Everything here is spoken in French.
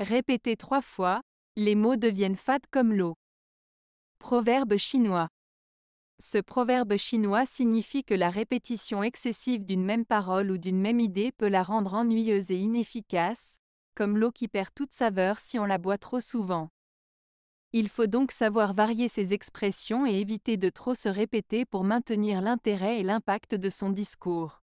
Répétez trois fois, les mots deviennent fades comme l'eau. Proverbe chinois. Ce proverbe chinois signifie que la répétition excessive d'une même parole ou d'une même idée peut la rendre ennuyeuse et inefficace, comme l'eau qui perd toute saveur si on la boit trop souvent. Il faut donc savoir varier ses expressions et éviter de trop se répéter pour maintenir l'intérêt et l'impact de son discours.